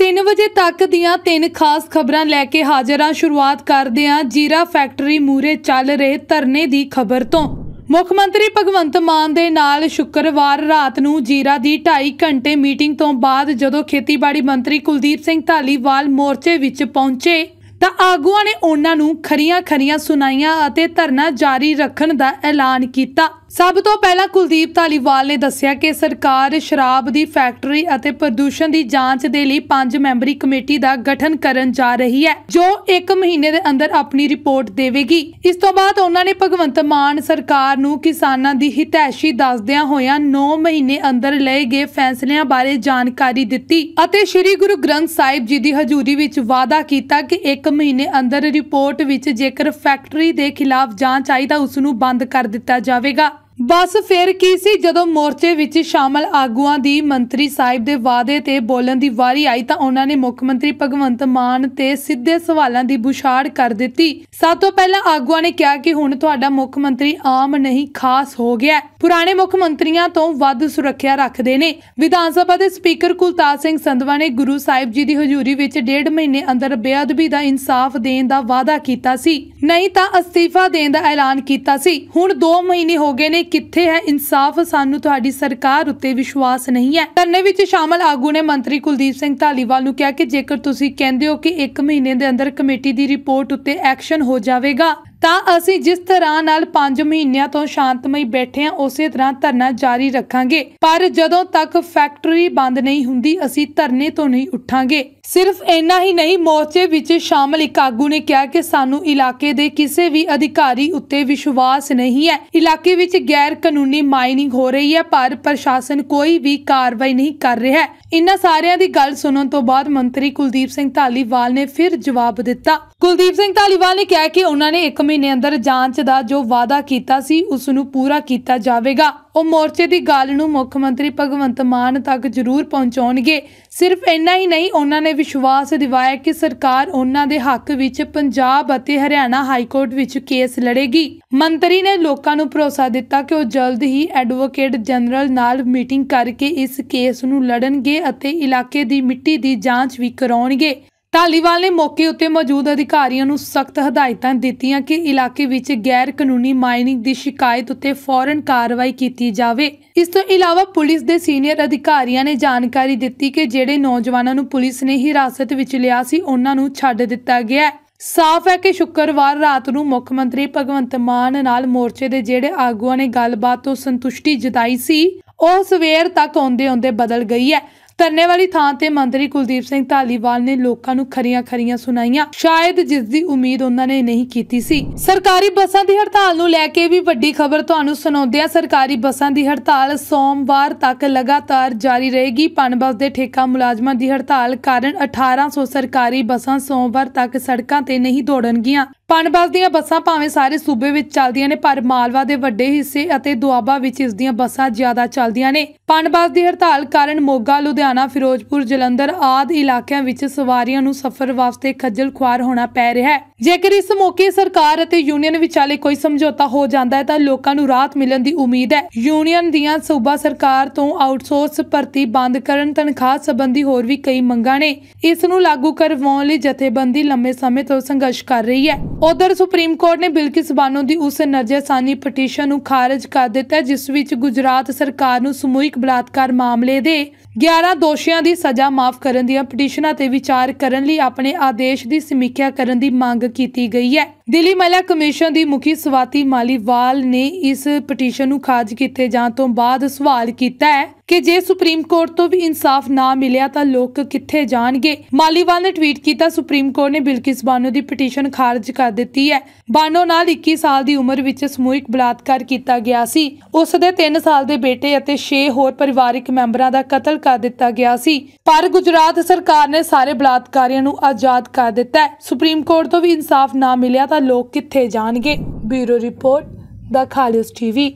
3 ਵਜੇ ਤੱਕ ਦੀਆਂ ਤਿੰਨ ਖਾਸ ਖਬਰਾਂ ਲੈ ਕੇ ਹਾਜ਼ਰ ਹਾਂ ਸ਼ੁਰੂਆਤ ਕਰਦੇ ਹਾਂ ਜੀਰਾ ਫੈਕਟਰੀ ਮੂਰੇ ਚੱਲ ਰਹੇ ਧਰਨੇ ਦੀ ਖਬਰ ਤੋਂ ਮੁੱਖ ਮੰਤਰੀ ਭਗਵੰਤ ਮਾਨ ਦੇ ਨਾਲ ਸ਼ੁੱਕਰਵਾਰ ਰਾਤ ਨੂੰ ਜੀਰਾ ਦੀ 2.5 ਘੰਟੇ ਮੀਟਿੰਗ ਤੋਂ ਬਾਅਦ ਜਦੋਂ ਖੇਤੀਬਾੜੀ ਮੰਤਰੀ ਕੁਲਦੀਪ ਸਿੰਘ ਢਾਲੀਵਾਲ ਮੋਰਚੇ ਵਿੱਚ ਪਹੁੰਚੇ ਤਾਂ ਆਗੂਆਂ ਨੇ ਉਹਨਾਂ ਨੂੰ ਖਰੀਆਂ-ਖਰੀਆਂ ਸੁਣਾਈਆਂ ਅਤੇ ਧਰਨਾ ਜਾਰੀ ਰੱਖਣ ਦਾ ਐਲਾਨ ਕੀਤਾ ਸਭ ਤੋਂ ਪਹਿਲਾਂ ਕੁਲਦੀਪ ਧਾਲੀਵਾਲ ਨੇ ਦੱਸਿਆ ਕਿ ਸਰਕਾਰ ਸ਼ਰਾਬ ਦੀ ਫੈਕਟਰੀ ਅਤੇ ਪ੍ਰਦੂਸ਼ਣ ਦੀ ਜਾਂਚ ਦੇ ਲਈ ਪੰਜ ਮੈਂਬਰੀ ਕਮੇਟੀ ਦਾ ਗਠਨ ਕਰਨ ਜਾ ਰਹੀ ਹੈ ਜੋ 1 ਮਹੀਨੇ ਦੇ ਅੰਦਰ ਆਪਣੀ ਰਿਪੋਰਟ ਦੇਵੇਗੀ ਇਸ ਤੋਂ ਬਾਅਦ ਉਹਨਾਂ ਨੇ ਭਗਵੰਤ ਮਾਨ ਸਰਕਾਰ ਨੂੰ ਕਿਸਾਨਾਂ ਦੀ ਹਿਤੈਸ਼ੀ ਦੱਸਦਿਆਂ ਹੋਇਆਂ 9 ਮਹੀਨੇ ਅੰਦਰ ਲਏ ਗਏ ਫੈਸਲਿਆਂ ਬਾਰੇ ਜਾਣਕਾਰੀ ਦਿੱਤੀ ਅਤੇ ਸ੍ਰੀ ਗੁਰੂ ਗ੍ਰੰਥ ਸਾਹਿਬ ਜੀ ਦੀ ਹਜ਼ੂਰੀ ਵਿੱਚ ਵਾਅਦਾ ਕੀਤਾ ਕਿ 1 ਮਹੀਨੇ ਅੰਦਰ ਰਿਪੋਰਟ ਵਿੱਚ ਜੇਕਰ ਫੈਕਟਰੀ ਦੇ ਖਿਲਾਫ ਜਾਂਚ ਆਈ ਤਾਂ ਉਸ ਨੂੰ ਬੰਦ ਕਰ ਦਿੱਤਾ ਜਾਵੇਗਾ ਬਸ ਫਿਰ ਕੀ ਸੀ ਜਦੋਂ ਮੋਰਚੇ ਵਿੱਚ ਸ਼ਾਮਲ ਆਗੂਆਂ ਦੀ ਮੰਤਰੀ ਸਾਹਿਬ ਦੇ ਵਾਅਦੇ ਤੇ ਬੋਲਣ ਦੀ ਵਾਰੀ ਆਈ ਤਾਂ ਉਹਨਾਂ ਨੇ ਮੁੱਖ ਮੰਤਰੀ ਭਗਵੰਤ ਮਾਨ ਤੇ ਸਿੱਧੇ ਸਵਾਲਾਂ ਦੀ ਬੁਛਾੜ ਕਰ ਦਿੱਤੀ ਸਭ ਤੋਂ ਪਹਿਲਾਂ ਆਗੂਆਂ ਨੇ ਕਿਹਾ ਕਿ ਹੁਣ ਤੁਹਾਡਾ ਮੁੱਖ ਮੰਤਰੀ ਆਮ ਨਹੀਂ ਖਾਸ ਹੋ ਗਿਆ ਪੁਰਾਣੇ ਮੁੱਖ ਮੰਤਰੀਆਂ ਤੋਂ ਵੱਧ ਸੁਰੱਖਿਆ ਰੱਖਦੇ ਨੇ ਵਿਧਾਨ ਸਭਾ ਦੇ ਸਪੀਕਰ ਕੁਲਤਾਰ ਸਿੰਘ ਸੰਧਵਾ ਨੇ ਗੁਰੂ ਸਾਹਿਬ ਜੀ ਦੀ ਹਜ਼ੂਰੀ ਵਿੱਚ ਡੇਢ ਮਹੀਨੇ ਅੰਦਰ ਬੇਅਦਬੀ ਦਾ ਇਨਸਾਫ ਦੇਣ ਦਾ ਵਾਅਦਾ ਕੀਤਾ ਸੀ ਨਹੀਂ ਤਾਂ ਅਸਤੀਫਾ ਦੇਣ ਦਾ ਐਲਾਨ ਕੀਤਾ ਸੀ ਹੁਣ 2 ਮਹੀਨੇ ਹੋ ਗਏ ਨੇ ਕਿੱਥੇ ਹੈ ਇਨਸਾਫ ਸਾਨੂੰ ਤੁਹਾਡੀ ਸਰਕਾਰ ਉੱਤੇ ਵਿਸ਼ਵਾਸ ਨਹੀਂ ਹੈ ਧਰਨੇ ਵਿੱਚ ਸ਼ਾਮਲ ਆਗੂ ਨੇ ਮੰਤਰੀ ਕੁਲਦੀਪ ਸਿੰਘ ਢਾਲੀਵਾਲ ਨੂੰ ਕਿਹਾ ਕਿ ਜੇਕਰ ਤੁਸੀਂ ਕਹਿੰਦੇ ਹੋ ਕਿ 1 ਮਹੀਨੇ ਦੇ ਅੰਦਰ ਕਮੇਟੀ ਦੀ ਰਿਪੋਰਟ ਉੱਤੇ ਐਕਸ਼ਨ ਹੋ ਜਾਵੇਗਾ ਤਾਂ ਅਸੀਂ ਜਿਸ ਤਰ੍ਹਾਂ ਨਾਲ 5 ਮਹੀਨਿਆਂ ਤੋਂ ਸ਼ਾਂਤਮਈ ਬੈਠੇ ਹਾਂ ਉਸੇ ਤਰ੍ਹਾਂ ਧਰਨਾ ਜਾਰੀ ਰੱਖਾਂਗੇ ਪਰ ਜਦੋਂ ਤੱਕ ਫੈਕਟਰੀ ਬੰਦ ਨਹੀਂ ਹੁੰਦੀ ਅਸੀਂ ਧਰਨੇ ਤੋਂ ਨਹੀਂ ਉੱਠਾਂਗੇ ਸਿਰਫ ਇੰਨਾ ਹੀ ਨਹੀਂ ਮੋਰਚੇ ਵਿੱਚ ਸ਼ਾਮਲ ਇੱਕ ਆਗੂ ਨੇ ਕਿਹਾ ਕਿ ਸਾਨੂੰ ਇਲਾਕੇ ਦੇ ਕਿਸੇ ਵੀ ਅਧਿਕਾਰੀ ਉੱਤੇ ਵਿਸ਼ਵਾਸ ਨਹੀਂ ਹੈ ਇਲਾਕੇ ਵਿੱਚ ਗੈਰ ਕਾਨੂੰਨੀ ਮਾਈਨਿੰਗ ਹੋ ਰਹੀ ਹੈ ਪਰ ਪ੍ਰਸ਼ਾਸਨ ਕੋਈ ਵੀ ਕਾਰਵਾਈ ਨਹੀਂ ਕਰ ਰਿਹਾ ਹੈ ਇਨ੍ਹਾਂ ਸਾਰਿਆਂ ਦੀ ਗੱਲ ਸੁਣਨ ਤੋਂ ਬਾਅਦ ਮੰਤਰੀ ਕੁਲਦੀਪ ਸਿੰਘ ਢਾਲੀਵਾਲ ਨੇ ਫਿਰ ਜਵਾਬ ਦਿੱਤਾ ਕੁਲਦੀਪ ਸਿੰਘ ਢਾਲੀਵਾਲ ਨੇ ਕਿਹਾ ਕਿ ਉਹਨਾਂ ਨੇ 1 ਮਹੀਨੇ ਅੰਦਰ ਜਾਂਚ ਦਾ ਜੋ ਵਾਅਦਾ ਕੀਤਾ ਸੀ ਉਸ ਨੂੰ ਪੂਰਾ ਕੀਤਾ ਜਾਵੇਗਾ ਉਹ ਮੋਰਚੇ ਦੀ ਗੱਲ ਨੂੰ ਮੁੱਖ ਮੰਤਰੀ ਭਗਵੰਤ ਮਾਨ ਤੱਕ ਜ਼ਰੂਰ ਪਹੁੰਚਾਉਣਗੇ ਸਿਰਫ ਇੰਨਾ ਹੀ ਨਹੀਂ ਉਹਨਾਂ ਨੇ ਵਿਸ਼ਵਾਸ ਦਿਵਾਇਆ ਕਿ ਸਰਕਾਰ ਉਹਨਾਂ ਦੇ ਹੱਕ ਵਿੱਚ ਪੰਜਾਬ ਅਤੇ ਹਰਿਆਣਾ ਹਾਈ ਕੋਰਟ ਵਿੱਚ ਕੇਸ ਲੜੇਗੀ ਮੰਤਰੀ ਨੇ ਲੋਕਾਂ ਨੂੰ ਭਰੋਸਾ ਦਿੱਤਾ ਕਿ ਉਹ ਜਲਦ ਹੀ ਐਡਵੋਕੇਟ ਜਨਰਲ ਨਾਲ ਮੀਟਿੰਗ ਕਰਕੇ ਇਸ ਕੇਸ ਨੂੰ ਲੜਨਗੇ ਅਤੇ ਇਲਾਕੇ ਦੀ ਮਿੱਟੀ ਦੀ ਜਾਂਚ ਵੀ ਕਰਾਉਣਗੇ ਢਾਲੀਵਾਲ ਨੇ ਮੌਕੇ ਉੱਤੇ ਮੌਜੂਦ ਅਧਿਕਾਰੀਆਂ ਨੂੰ ਸਖਤ ਹਦਾਇਤਾਂ ਦਿੱਤੀਆਂ ਕਿ ਇਲਾਕੇ ਵਿੱਚ ਗੈਰ ਕਾਨੂੰਨੀ ਮਾਈਨਿੰਗ ਦੀ ਸ਼ਿਕਾਇਤ ਉੱਤੇ ਫੌਰਨ ਕਾਰਵਾਈ ਕੀਤੀ ਜਾਵੇ ਇਸ ਤੋਂ ਇਲਾਵਾ ਪੁਲਿਸ ਦੇ ਸੀਨੀਅਰ ਅਧਿਕਾਰੀਆਂ ਨੇ ਜਾਣਕਾਰੀ ਦਿੱਤੀ ਕਿ ਜਿਹੜੇ ਨੌਜਵਾਨਾਂ ਨੂੰ ਪੁਲਿਸ ਨੇ ਹਿਰਾਸਤ ਵਿੱਚ ਲਿਆ ਸੀ ਉਹਨਾਂ ਨੂੰ ਛੱਡ ਦਿੱਤਾ ਗਿਆ ਸਾਫ਼ ਹੈ ਕਿ ਸ਼ੁੱਕਰਵਾਰ ਰਾਤ ਨੂੰ ਮੁੱਖ ਮੰਤਰੀ ਭਗਵੰਤ ਮਾਨ ਨਾਲ ਮੋਰਚੇ ਦੇ ਜਿਹੜੇ ਆਗੂਆਂ ਨੇ ਗੱਲਬਾਤ ਤੋਂ ਸੰਤੁਸ਼ਟੀ ਜਤਾਈ ਸੀ ਉਹ ਸਵੇਰ ਤੱਕ ਆਉਂਦੇ ਆਉਂਦੇ ਬਦਲ ਗਈ ਹੈ ਧਰਨੇ ਵਾਲੀ ਥਾਂ ਤੇ ਮੰਤਰੀ ਕੁਲਦੀਪ ਸਿੰਘ ਢਾਲੀਵਾਲ ਨੇ ਲੋਕਾਂ ਨੂੰ ਖਰੀਆਂ-ਖਰੀਆਂ ਸੁਣਾਈਆਂ ਸ਼ਾਇਦ ਜਿਸ ਦੀ ਉਮੀਦ ਉਹਨਾਂ ਨੇ ਨਹੀਂ ਕੀਤੀ ਸੀ ਸਰਕਾਰੀ ਬੱਸਾਂ ਦੀ ਹੜਤਾਲ ਨੂੰ ਲੈ ਕੇ ਵੀ ਵੱਡੀ ਖਬਰ ਤੁਹਾਨੂੰ ਸੁਣਾਉਂਦੇ ਆ ਸਰਕਾਰੀ ਬੱਸਾਂ ਦੀ ਹੜਤਾਲ ਸੋਮਵਾਰ ਤੱਕ ਲਗਾਤਾਰ ਜਾਰੀ ਰਹੇਗੀ ਪਨਬਸ ਦੇ ਠੇਕਾ ਮੁਲਾਜ਼ਮਾਂ ਦੀ ਹੜਤਾਲ ਕਾਰਨ 1800 ਸਰਕਾਰੀ ਬੱਸਾਂ ਸੋਮਵਾਰ ਤੱਕ ਸੜਕਾਂ ਤੇ ਨਹੀਂ ਦੌੜਨਗੀਆਂ ਪਨਬਸ ਦੀਆਂ ਬੱਸਾਂ ਭਾਵੇਂ ਸਾਰੇ ਸੂਬੇ ਵਿੱਚ ਚੱਲਦੀਆਂ ਨੇ ਪਰ ਮਾਲਵਾ ਦੇ ਵੱਡੇ ਹਿੱਸੇ ਅਤੇ ਦੁਆਬਾ ਵਿੱਚ ਇਸ ਦੀਆਂ ਬੱਸਾਂ ਜ਼ਿਆਦਾ ਚੱਲਦੀਆਂ ਨੇ ਪਨਬਸ ਦੀ ਹੜਤਾਲ ਕਾਰਨ ਮੋਗਾ ਲੁਧਿਆਣਾ ਫਿਰੋਜ਼ਪੁਰ ਜਲੰਧਰ ਆਦ ਇਲਾਕਿਆਂ ਵਿੱਚ ਸਵਾਰੀਆਂ ਨੂੰ ਸਫ਼ਰ ਵਾਸਤੇ ਖੱਜਲ ਖੁਆਰ ਹੋਣਾ ਪੈ ਰਿਹਾ ਹੈ ਜੇਕਰ ਇਸ ਮੌਕੇ ਸਰਕਾਰ ਅਤੇ ਯੂਨੀਅਨ ਵਿਚਾਲੇ ਕੋਈ ਸਮਝੌਤਾ ਹੋ ਜਾਂਦਾ ਹੈ ਤਾਂ ਲੋਕਾਂ ਨੂੰ ਰਾਹਤ ਮਿਲਣ ਦੀ ਉਮੀਦ ਹੈ ਯੂਨੀਅਨ ਦੀਆਂ ਸੂਬਾ ਸਰਕਾਰ ਤੋਂ ਆਊਟਸੋਰਸ ਭਰਤੀ ਬੰਦ ਕਰਨ ਤਨਖਾਹ ਸੰਬੰਧੀ ਹੋਰ ਵੀ ਕਈ ਮੰਗਾਂ ਨੇ ਇਸ ਨੂੰ ਲਾਗੂ ਕਰਵਾਉਣ ਲਈ ਜਥੇਬੰਦੀ ਲੰਮੇ ਸਮੇਂ ਤੋਂ ਸੰਘਰਸ਼ ਕਰ ਰਹੀ ਹੈ ਉਧਰ ਸੁਪਰੀਮ ਕੋਰਟ ਨੇ ਬਿਲਕਿਸ ਬਾਨੋ ਦੀ ਉਸ ਨਜ਼ਰਸਾਨੀ ਪਟੀਸ਼ਨ ਨੂੰ ਖਾਰਜ ਕਰ ਦਿੱਤਾ ਜਿਸ ਵਿੱਚ ਗੁਜਰਾਤ ਸਰਕਾਰ ਨੂੰ ਸਮੂਹਿਕ ਬਲਾਤਕਾਰ ਮਾਮਲੇ ਦੇ 11 ਦੋਸ਼ੀਆਂ ਦੀ ਸਜ਼ਾ ਮਾਫ ਕਰਨ ਦੀਆਂ ਪਟੀਸ਼ਨਾਂ ਤੇ ਵਿਚਾਰ ਕਰਨ ਲਈ ਆਪਣੇ ਆਦੇਸ਼ ਦੀ ਸਮੀਖਿਆ ਕਰਨ ਦੀ ਮੰਗ ਕੀਤੀ ਗਈ ਹੈ ਦਿੱਲੀ ਮਹਿਲਾ ਕਮਿਸ਼ਨ ਦੀ ਮੁਖੀ ਸਵਾਤੀ ਮਾਲੀਵਾਲ ਨੇ ਇਸ ਪਟੀਸ਼ਨ ਨੂੰ ਖਾਰਜ ਕੀਤੇ ਜਾਣ ਤੋਂ ਬਾਅਦ ਸਵਾਲ ਕੀਤਾ ਹੈ ਕਿ ਜੇ ਸੁਪਰੀਮ ਕੋਰਟ ਤੋਂ ਵੀ ਇਨਸਾਫ ਨਾ ਮਿਲਿਆ ਤਾਂ ਲੋਕ ਕਿੱਥੇ ਜਾਣਗੇ ਮਾਲੀਵਾਲ ਨੇ ਟਵੀਟ ਕੀਤਾ ਸੁਪਰੀਮ ਕੋਰਟ ਨੇ ਬਿਲਕਿਸ ਬਾਨੋ ਦੀ ਪਟੀਸ਼ਨ ਖਾਰਜ ਕਰ ਦਿੱਤੀ ਹੈ ਬਾਨੋ ਨਾਲ 21 ਸਾਲ ਦੀ ਉਮਰ ਵਿੱਚ ਸਮੂਹਿਕ ਬਲਾਤਕਾਰ ਕੀਤਾ ਗਿਆ ਸੀ ਉਸ ਦੇ 3 ਸਾਲ ਦੇ ਬੇਟੇ ਅਤੇ 6 ਹੋਰ ਪਰਿਵਾਰਕ ਮੈਂਬਰਾਂ ਦਾ ਕਤਲ ਕਰ ਦਿੱਤਾ ਗਿਆ ਸੀ ਪਰ ਗੁਜਰਾਤ ਸਰਕਾਰ ਨੇ ਸਾਰੇ ਬਲਾਤਕਾਰੀਆਂ ਨੂੰ ਆਜ਼ਾਦ ਕਰ ਦਿੱਤਾ ਹੈ ਸੁਪਰੀਮ ਕੋਰਟ ਤੋਂ ਵੀ ਇਨਸਾਫ ਨਾ ਮਿਲਿਆ ਤਾਂ ਲੋਕ ਕਿੱਥੇ ਜਾਣਗੇ ਬਿਊਰੋ ਰਿਪੋਰਟ ਦਾ ਖਾਲਿਸ ਟੀਵੀ